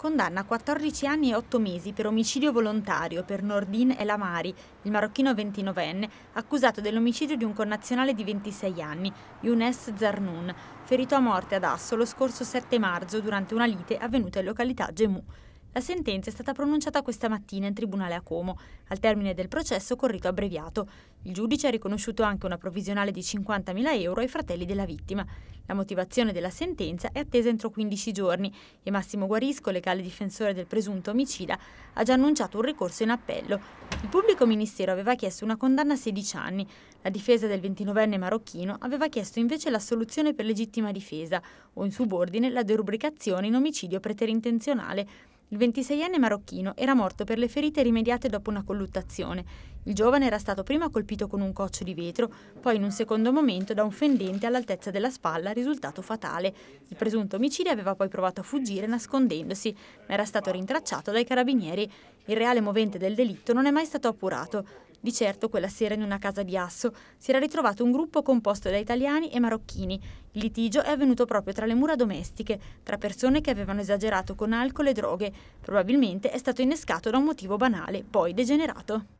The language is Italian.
Condanna a 14 anni e 8 mesi per omicidio volontario per Nordin El Amari, il marocchino 29enne, accusato dell'omicidio di un connazionale di 26 anni, Younes Zarnoun, ferito a morte ad Asso lo scorso 7 marzo durante una lite avvenuta in località Gemù. La sentenza è stata pronunciata questa mattina in tribunale a Como, al termine del processo con rito abbreviato. Il giudice ha riconosciuto anche una provvisionale di 50.000 euro ai fratelli della vittima. La motivazione della sentenza è attesa entro 15 giorni e Massimo Guarisco, legale difensore del presunto omicida, ha già annunciato un ricorso in appello. Il pubblico ministero aveva chiesto una condanna a 16 anni. La difesa del 29enne marocchino aveva chiesto invece l'assoluzione per legittima difesa o in subordine la derubricazione in omicidio preterintenzionale il 26enne marocchino era morto per le ferite rimediate dopo una colluttazione. Il giovane era stato prima colpito con un coccio di vetro, poi in un secondo momento da un fendente all'altezza della spalla, risultato fatale. Il presunto omicidio aveva poi provato a fuggire nascondendosi, ma era stato rintracciato dai carabinieri. Il reale movente del delitto non è mai stato appurato. Di certo quella sera in una casa di Asso si era ritrovato un gruppo composto da italiani e marocchini. Il litigio è avvenuto proprio tra le mura domestiche, tra persone che avevano esagerato con alcol e droghe. Probabilmente è stato innescato da un motivo banale, poi degenerato.